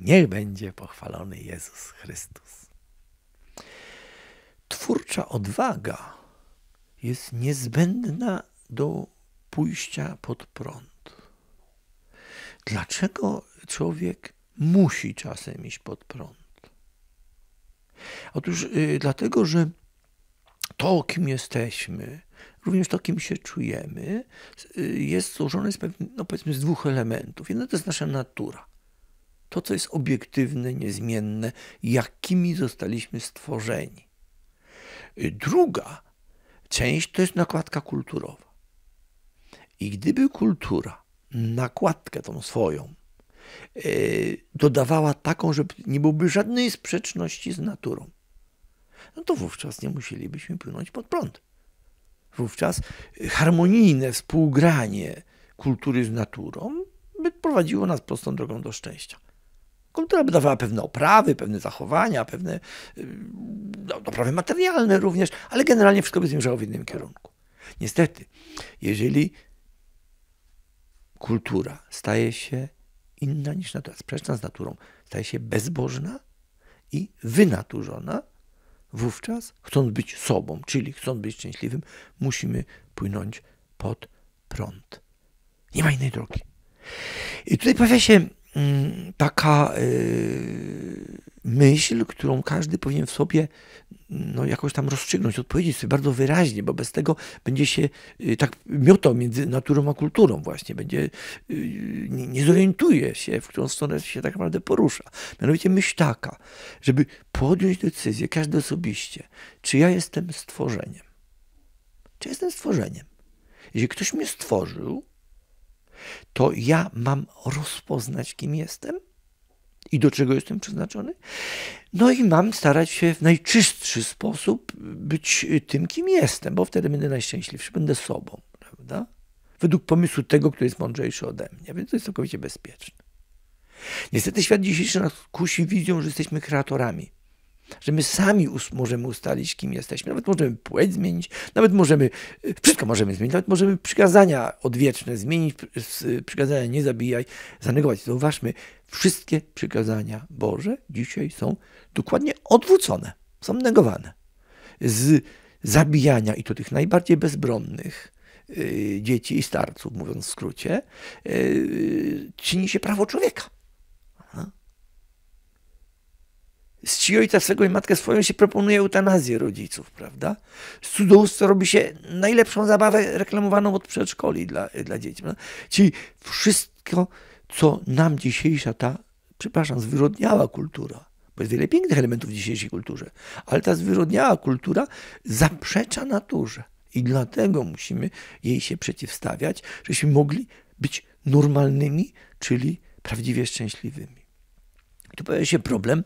Niech będzie pochwalony Jezus Chrystus. Twórcza odwaga jest niezbędna do pójścia pod prąd. Dlaczego człowiek musi czasem iść pod prąd? Otóż yy, dlatego, że to, kim jesteśmy, również to, kim się czujemy, y, jest złożone z, pewnych, no powiedzmy, z dwóch elementów. Jeden to jest nasza natura to, co jest obiektywne, niezmienne, jakimi zostaliśmy stworzeni. Druga część to jest nakładka kulturowa. I gdyby kultura nakładkę tą swoją e, dodawała taką, żeby nie byłoby żadnej sprzeczności z naturą, no to wówczas nie musielibyśmy płynąć pod prąd. Wówczas harmonijne współgranie kultury z naturą by prowadziło nas prostą drogą do szczęścia. Kultura by dawała pewne oprawy, pewne zachowania, pewne y, no, oprawy materialne również, ale generalnie wszystko by zmierzało w jednym kierunku. Niestety, jeżeli kultura staje się inna niż natura, sprzeczna z naturą, staje się bezbożna i wynaturzona, wówczas, chcąc być sobą, czyli chcąc być szczęśliwym, musimy płynąć pod prąd. Nie ma innej drogi. I tutaj pojawia się Mm, taka y, myśl, którą każdy powinien w sobie no, jakoś tam rozstrzygnąć, odpowiedzieć sobie bardzo wyraźnie, bo bez tego będzie się y, tak miotał między naturą a kulturą właśnie, będzie, y, nie, nie zorientuje się, w którą stronę się tak naprawdę porusza. Mianowicie myśl taka, żeby podjąć decyzję, każdy osobiście, czy ja jestem stworzeniem, czy jestem stworzeniem. Jeśli ktoś mnie stworzył, to ja mam rozpoznać, kim jestem i do czego jestem przeznaczony. No i mam starać się w najczystszy sposób być tym, kim jestem, bo wtedy będę najszczęśliwszy, będę sobą, prawda? Według pomysłu tego, kto jest mądrzejszy ode mnie, więc to jest całkowicie bezpieczne. Niestety świat dzisiejszy nas kusi wizją, że jesteśmy kreatorami że my sami us możemy ustalić, kim jesteśmy. Nawet możemy płeć zmienić, nawet możemy, y, wszystko możemy zmienić, nawet możemy przykazania odwieczne zmienić, y, przykazania nie zabijaj, zanegować. Zauważmy, wszystkie przykazania Boże dzisiaj są dokładnie odwrócone, są negowane. Z zabijania i to tych najbardziej bezbronnych, y, dzieci i starców, mówiąc w skrócie, czyni się prawo człowieka. z ojca swego i matkę swoją się proponuje eutanazję rodziców, prawda? Z cudzołóstwo robi się najlepszą zabawę reklamowaną od przedszkoli dla, dla dzieci. Czyli wszystko, co nam dzisiejsza ta, przepraszam, zwyrodniała kultura, bo jest wiele pięknych elementów w dzisiejszej kulturze, ale ta zwyrodniała kultura zaprzecza naturze. I dlatego musimy jej się przeciwstawiać, żebyśmy mogli być normalnymi, czyli prawdziwie szczęśliwymi tu pojawia się problem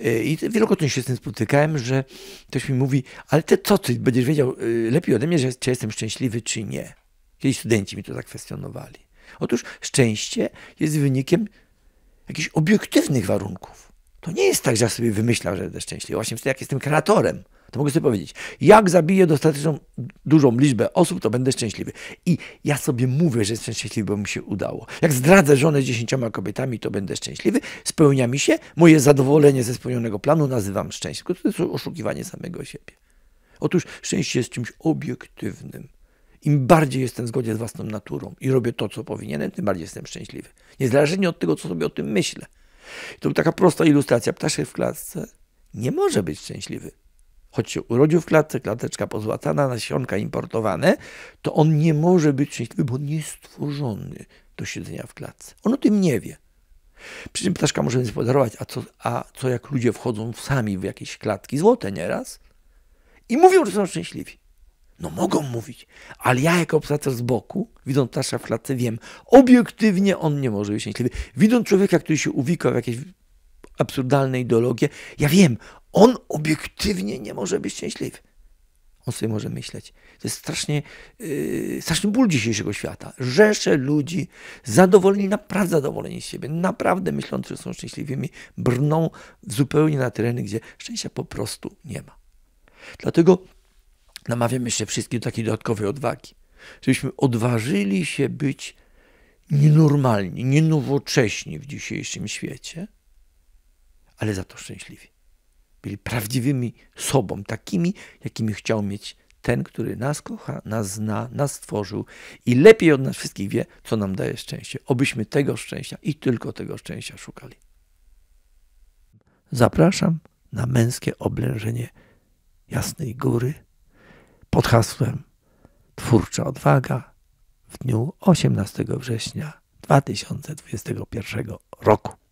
y, i wielokrotnie się z tym spotykałem, że ktoś mi mówi, ale ty co ty będziesz wiedział y, lepiej ode mnie, że, czy jestem szczęśliwy, czy nie. Kiedyś studenci mi to zakwestionowali. Tak Otóż szczęście jest wynikiem jakichś obiektywnych warunków. To nie jest tak, że ja sobie wymyślam, że będę szczęśliwy. Właśnie wtedy, jak jestem kreatorem, to mogę sobie powiedzieć, jak zabiję dostateczną dużą liczbę osób, to będę szczęśliwy. I ja sobie mówię, że jestem szczęśliwy, bo mi się udało. Jak zdradzę żonę dziesięcioma kobietami, to będę szczęśliwy. Spełnia mi się, moje zadowolenie ze spełnionego planu nazywam szczęściem. To jest oszukiwanie samego siebie. Otóż szczęście jest czymś obiektywnym. Im bardziej jestem w zgodzie z własną naturą i robię to, co powinienem, tym bardziej jestem szczęśliwy. Niezależnie od tego, co sobie o tym myślę. To taka prosta ilustracja. Ptaszek w klatce nie może być szczęśliwy choć się urodził w klatce, klateczka pozłacana, nasionka importowane, to on nie może być szczęśliwy, bo nie jest stworzony do siedzenia w klatce. On o tym nie wie. Przy czym ptaszka możemy spodarować, a co, a co jak ludzie wchodzą sami w jakieś klatki, złote nieraz, i mówią, że są szczęśliwi. No mogą mówić, ale ja jako obserwator z boku, widząc ptasza w klatce, wiem, obiektywnie on nie może być szczęśliwy. Widząc człowieka, który się uwikła w jakieś absurdalne ideologie, ja wiem, on obiektywnie nie może być szczęśliwy. On sobie może myśleć. To jest strasznie, yy, straszny ból dzisiejszego świata. Rzesze ludzi zadowoleni, naprawdę zadowoleni z siebie, naprawdę myśląc, że są szczęśliwymi, brną zupełnie na tereny, gdzie szczęścia po prostu nie ma. Dlatego namawiam jeszcze wszystkich do takiej dodatkowej odwagi. Żebyśmy odważyli się być nienormalni, nienowocześni w dzisiejszym świecie, ale za to szczęśliwi byli prawdziwymi sobą, takimi, jakimi chciał mieć ten, który nas kocha, nas zna, nas stworzył i lepiej od nas wszystkich wie, co nam daje szczęście. Obyśmy tego szczęścia i tylko tego szczęścia szukali. Zapraszam na męskie oblężenie Jasnej Góry pod hasłem Twórcza Odwaga w dniu 18 września 2021 roku.